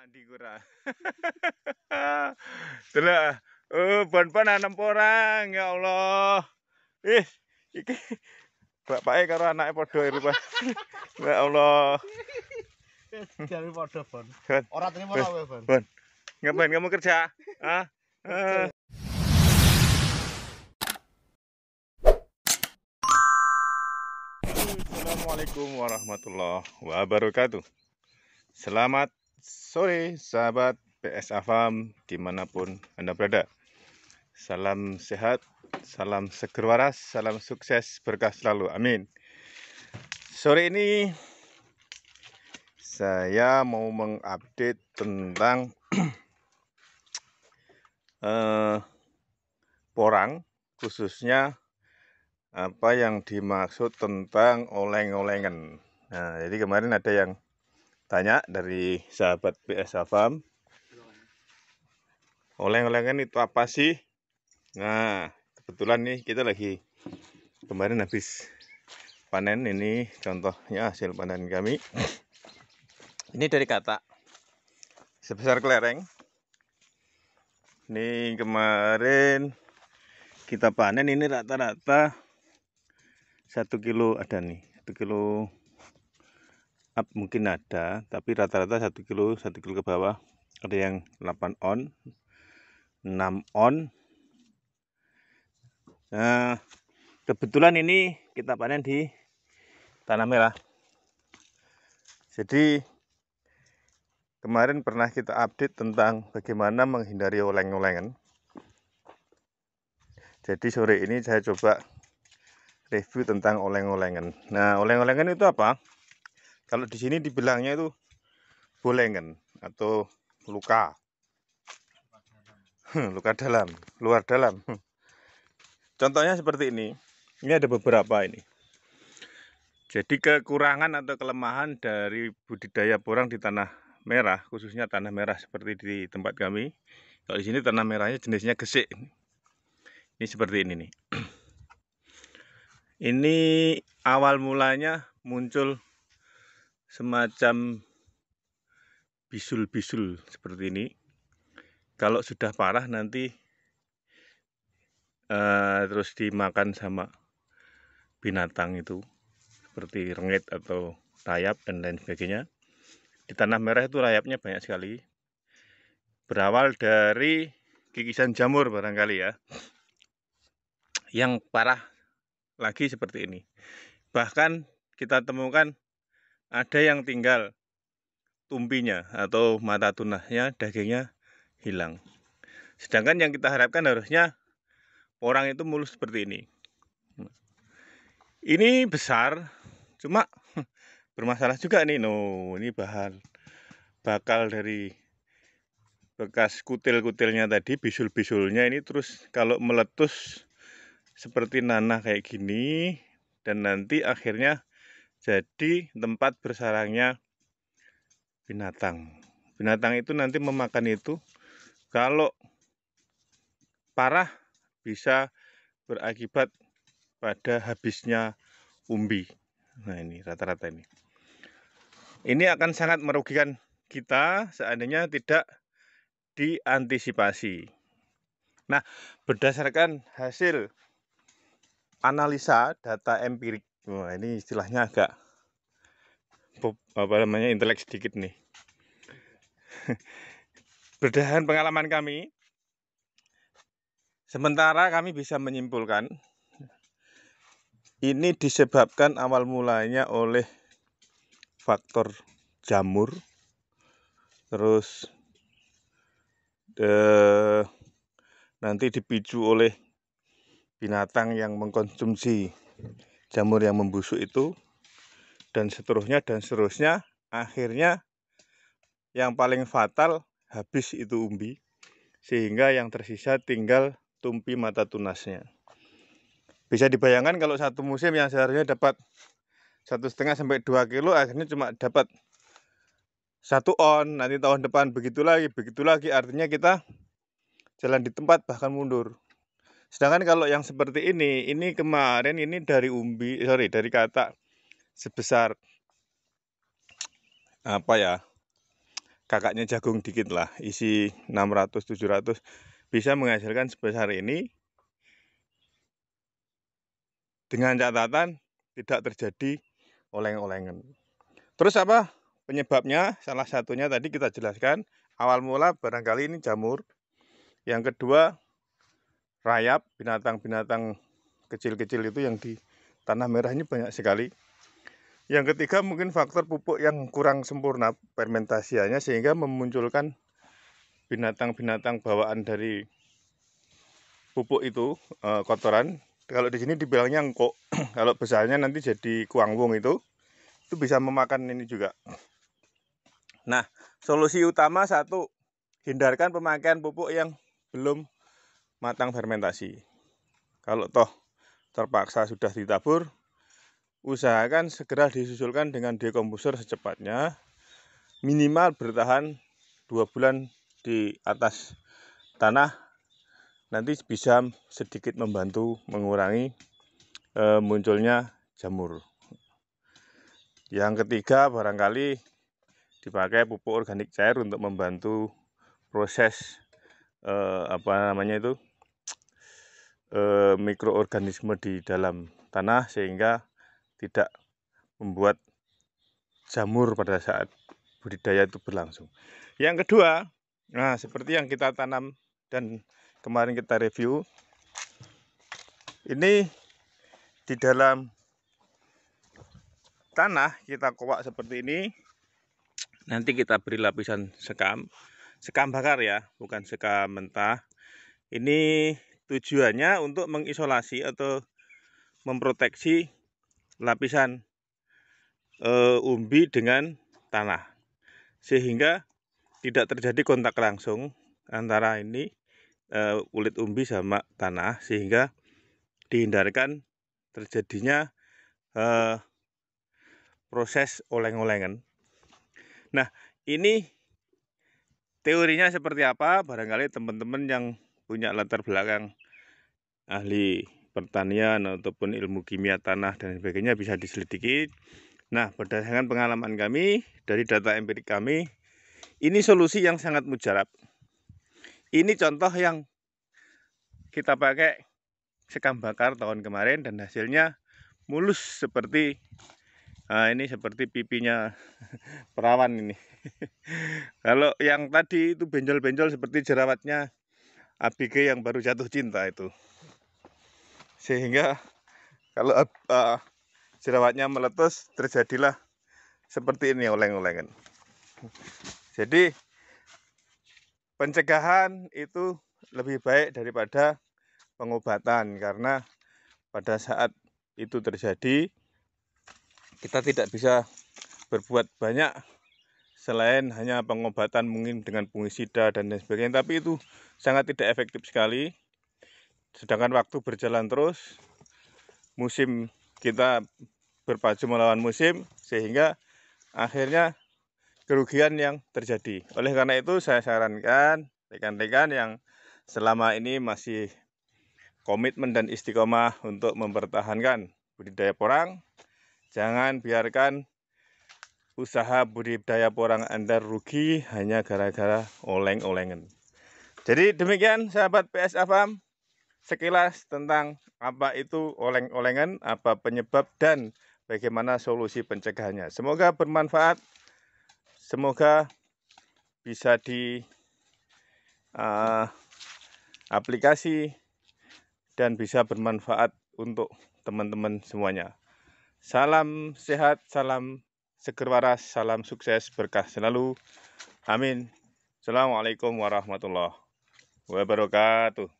mandi kura. Delok. Ah. Oh, bon-bon enam orang, ya Allah. Ih, iki bapake karo anake padha iripan. Ya Allah. Jare padha bon. Ora terima ora bon. Bon. Ngapain kamu kerja? Hah? Assalamualaikum warahmatullahi wabarakatuh. Selamat sore sahabat PS Farm dimanapun Anda berada. Salam sehat, salam seger waras, salam sukses, berkah selalu. Amin. Sore ini saya mau mengupdate tentang uh, porang khususnya apa yang dimaksud tentang oleng-olengan. Nah, jadi kemarin ada yang tanya dari sahabat PS Farm. Oleng-olengan itu apa sih? Nah, kebetulan nih kita lagi kemarin habis panen ini contohnya hasil panen kami. Ini dari kata sebesar kelereng. Ini kemarin kita panen ini rata-rata satu kilo ada nih, satu kilo up mungkin ada tapi rata-rata satu kilo satu kilo ke bawah ada yang 8 on 6 on nah kebetulan ini kita panen di tanah merah jadi kemarin pernah kita update tentang bagaimana menghindari oleng-olengan jadi sore ini saya coba review tentang oleng-olengan nah oleng-olengan itu apa? kalau di sini dibilangnya itu bolengan atau luka hmm, luka dalam luar dalam hmm. contohnya seperti ini ini ada beberapa ini jadi kekurangan atau kelemahan dari budidaya porang di tanah merah khususnya tanah merah seperti di tempat kami kalau di sini tanah merahnya jenisnya gesek ini seperti ini nih ini awal mulanya muncul semacam bisul-bisul seperti ini. Kalau sudah parah nanti uh, terus dimakan sama binatang itu seperti rengit atau rayap dan lain sebagainya. Di tanah merah itu rayapnya banyak sekali. Berawal dari kikisan jamur barangkali ya. Yang parah lagi seperti ini. Bahkan kita temukan ada yang tinggal tumpinya atau mata tunasnya, dagingnya hilang. Sedangkan yang kita harapkan harusnya orang itu mulus seperti ini. Ini besar, cuma bermasalah juga nih. No, ini bahan bakal dari bekas kutil-kutilnya tadi, bisul-bisulnya ini terus kalau meletus seperti nanah kayak gini dan nanti akhirnya jadi tempat bersarangnya binatang. Binatang itu nanti memakan itu kalau parah bisa berakibat pada habisnya umbi. Nah ini rata-rata ini. Ini akan sangat merugikan kita seandainya tidak diantisipasi. Nah, berdasarkan hasil analisa data empirik Wah ini istilahnya agak apa namanya intelek sedikit nih. Berdasarkan pengalaman kami, sementara kami bisa menyimpulkan ini disebabkan awal mulanya oleh faktor jamur, terus de, eh, nanti dipicu oleh binatang yang mengkonsumsi jamur yang membusuk itu dan seterusnya dan seterusnya akhirnya yang paling fatal habis itu umbi sehingga yang tersisa tinggal tumpi mata tunasnya bisa dibayangkan kalau satu musim yang seharusnya dapat satu setengah sampai dua kilo akhirnya cuma dapat satu on nanti tahun depan begitu lagi begitu lagi artinya kita jalan di tempat bahkan mundur Sedangkan kalau yang seperti ini, ini kemarin ini dari umbi, sorry dari kata sebesar apa ya? Kakaknya jagung dikit lah, isi 600 700 bisa menghasilkan sebesar ini dengan catatan tidak terjadi oleng-olengan. Terus apa penyebabnya? Salah satunya tadi kita jelaskan awal mula barangkali ini jamur. Yang kedua rayap binatang-binatang kecil-kecil itu yang di tanah merah ini banyak sekali yang ketiga mungkin faktor pupuk yang kurang sempurna fermentasiannya sehingga memunculkan binatang-binatang bawaan dari pupuk itu e, kotoran kalau di sini dibilangnya engkok kalau besarnya nanti jadi kuangwung itu itu bisa memakan ini juga nah solusi utama satu hindarkan pemakaian pupuk yang belum matang fermentasi. Kalau toh terpaksa sudah ditabur, usahakan segera disusulkan dengan dekomposer secepatnya. Minimal bertahan dua bulan di atas tanah nanti bisa sedikit membantu mengurangi e, munculnya jamur. Yang ketiga barangkali dipakai pupuk organik cair untuk membantu proses e, apa namanya itu Eh, mikroorganisme di dalam tanah sehingga tidak membuat jamur pada saat budidaya itu berlangsung. Yang kedua, nah seperti yang kita tanam dan kemarin kita review, ini di dalam tanah kita kowak seperti ini, nanti kita beri lapisan sekam, sekam bakar ya, bukan sekam mentah. Ini Tujuannya untuk mengisolasi atau memproteksi lapisan e, umbi dengan tanah sehingga tidak terjadi kontak langsung antara ini e, kulit umbi sama tanah sehingga dihindarkan terjadinya e, proses oleng-olengan. Nah, ini teorinya seperti apa barangkali teman-teman yang punya latar belakang ahli pertanian ataupun ilmu kimia tanah dan sebagainya bisa diselidiki. Nah, berdasarkan pengalaman kami dari data empirik kami, ini solusi yang sangat mujarab. Ini contoh yang kita pakai sekam bakar tahun kemarin dan hasilnya mulus seperti nah ini seperti pipinya perawan ini. Kalau yang tadi itu benjol-benjol seperti jerawatnya ABG yang baru jatuh cinta itu sehingga kalau uh, jerawatnya meletus terjadilah seperti ini oleng-olengan jadi pencegahan itu lebih baik daripada pengobatan karena pada saat itu terjadi kita tidak bisa berbuat banyak selain hanya pengobatan mungkin dengan fungisida dan lain sebagainya tapi itu sangat tidak efektif sekali sedangkan waktu berjalan terus musim kita berpacu melawan musim sehingga akhirnya kerugian yang terjadi oleh karena itu saya sarankan rekan-rekan yang selama ini masih komitmen dan istiqomah untuk mempertahankan budidaya porang jangan biarkan usaha budidaya porang anda rugi hanya gara-gara oleng-olengan. Jadi demikian sahabat PSA Farm sekilas tentang apa itu oleng-olengan, apa penyebab dan bagaimana solusi pencegahannya. Semoga bermanfaat. Semoga bisa di uh, aplikasi dan bisa bermanfaat untuk teman-teman semuanya. Salam sehat, salam seger waras, salam sukses, berkah selalu. Amin. Assalamualaikum warahmatullahi wabarakatuh.